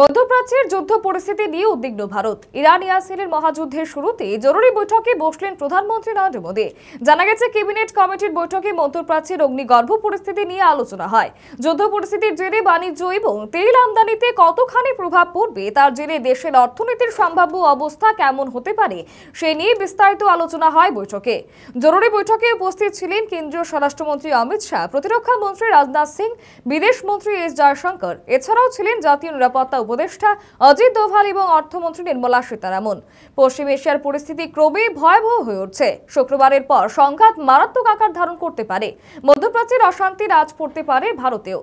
মধ্যপ্রাচ্যের যুদ্ধ পরিস্থিতি নিয়ে উদ্বিগ্ন ভারত ইরান ইয়াসিনের মহাযুদ্ধের শুরুতে জরুরি বৈঠকে বসলেন প্রধানমন্ত্রী নরেন্দ্র মোদী জানা গেছে ক্যাবিনেট কমিটির বৈঠকে মধ্যপ্রাচ্যের অগ্নিগর্ভ পরিস্থিতি নিয়ে আলোচনা হয় যুদ্ধ পরিস্থিতির জেরে বাণিজ্য এবং তেল আমদানিতে কতখানি প্রভাব পড়বে তার জেরে দেশের অর্থনীতির সম্ভাব্য অবস্থা কেমন হতে পারে সে নিয়ে বিস্তারিত আলোচনা হয় বৈঠকে জরুরি বৈঠকে উপস্থিত ছিলেন কেন্দ্রীয় স্বরাষ্ট্রমন্ত্রী অমিত শাহ প্রতিরক্ষা মন্ত্রী রাজনাথ সিং বিদেশ মন্ত্রী এস জয়শঙ্কর এছাড়াও ছিলেন জাতীয় নিরাপত্তা উপদেষ্টা অজিত দোভাল এবং অর্থমন্ত্রী নির্মলা সীতারামন পশ্চিম এশিয়ার পরিস্থিতি ক্রমেই ভয়াবহ হয়ে উঠছে শুক্রবারের পর সংঘাত মারাত্মক আকার ধারণ করতে পারে মধ্যপ্রাচ্যের অশান্তি রাজ পড়তে পারে ভারতেও